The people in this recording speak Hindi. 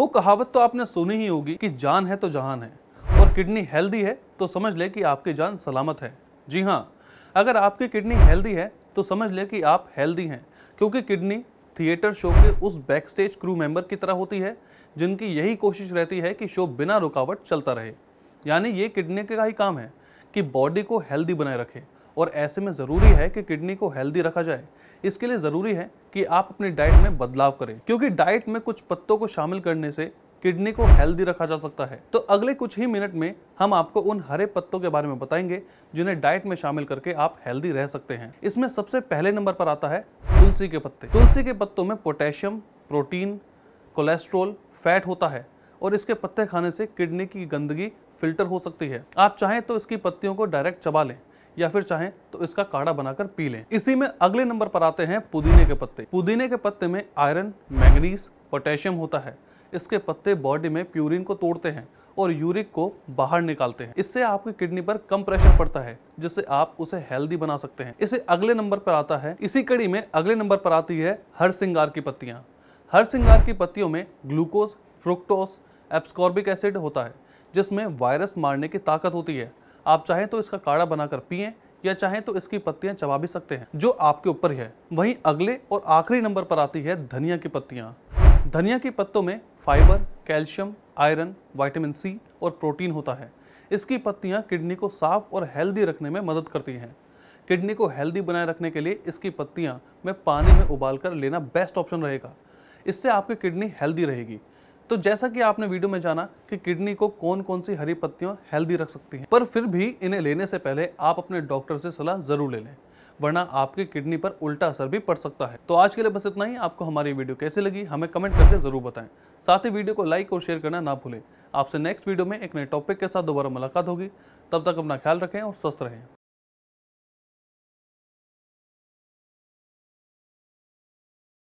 वो कहावत तो आपने सुनी ही होगी कि जान है तो जहान है और किडनी हेल्दी है तो समझ ले कि आपकी जान सलामत है जी हाँ अगर आपकी किडनी हेल्दी है तो समझ ले कि आप हेल्दी हैं क्योंकि किडनी थिएटर शो के उस बैक स्टेज क्रू मेंबर की तरह होती है जिनकी यही कोशिश रहती है कि शो बिना रुकावट चलता रहे यानी ये किडनी का ही काम है कि बॉडी को हेल्दी बनाए रखे और ऐसे में ज़रूरी है कि किडनी को हेल्दी रखा जाए इसके लिए ज़रूरी है कि आप अपनी डाइट में बदलाव करें क्योंकि डाइट में कुछ पत्तों को शामिल करने से किडनी को हेल्दी रखा जा सकता है तो अगले कुछ ही मिनट में हम आपको उन हरे पत्तों के बारे में बताएंगे जिन्हें डाइट में शामिल करके आप हेल्दी रह सकते हैं इसमें सबसे पहले नंबर पर आता है तुलसी के पत्ते तुलसी के पत्तों में पोटेशियम प्रोटीन कोलेस्ट्रोल फैट होता है और इसके पत्ते खाने से किडनी की गंदगी फिल्टर हो सकती है आप चाहें तो इसकी पत्तियों को डायरेक्ट चबा लें या फिर चाहें तो इसका काढ़ा बनाकर पी लें इसी में अगले नंबर पर आते हैं पुदीने के पत्ते पुदीने के पत्ते में आयरन मैंगनीज पोटेशियम होता है इसके पत्ते बॉडी में प्यूरिन को तोड़ते हैं और यूरिक को बाहर निकालते हैं इससे आपकी किडनी पर कम प्रेशर पड़ता है जिससे आप उसे हेल्दी बना सकते हैं इसे अगले नंबर पर आता है इसी कड़ी में अगले नंबर पर आती है हर श्रृंगार की पत्तियाँ हर श्रृंगार की पत्तियों में ग्लूकोज फ्रुक्टोज एप्सकॉर्बिक एसिड होता है जिसमें वायरस मारने की ताकत होती है आप चाहें तो इसका काढ़ा बनाकर पिए या चाहें तो इसकी पत्तियां चबा भी सकते हैं जो आपके ऊपर है वहीं अगले और आखिरी नंबर पर आती है धनिया की पत्तियाँ धनिया के पत्तों में fibre calcium iron vitamin C और प्रोटीन होता है इसकी पत्तियाँ किडनी को साफ और हेल्दी रखने में मदद करती हैं किडनी को हेल्दी बनाए रखने के लिए इसकी पत्तियाँ में पानी में उबाल कर लेना बेस्ट ऑप्शन रहेगा इससे आपकी किडनी हेल्दी रहेगी तो जैसा कि आपने वीडियो में जाना कि किडनी को कौन कौन सी हरी पत्तियां हेल्दी रख सकती हैं पर फिर भी इन्हें लेने से पहले आप अपने डॉक्टर से सलाह ज़रूर ले लें वरना आपकी किडनी पर उल्टा असर भी पड़ सकता है तो आज के लिए बस इतना ही आपको हमारी वीडियो कैसे लगी हमें कमेंट करके ज़रूर बताएं साथ ही वीडियो को लाइक और शेयर करना ना भूलें आपसे नेक्स्ट वीडियो में एक नए टॉपिक के साथ दोबारा मुलाकात होगी तब तक अपना ख्याल रखें और स्वस्थ रहें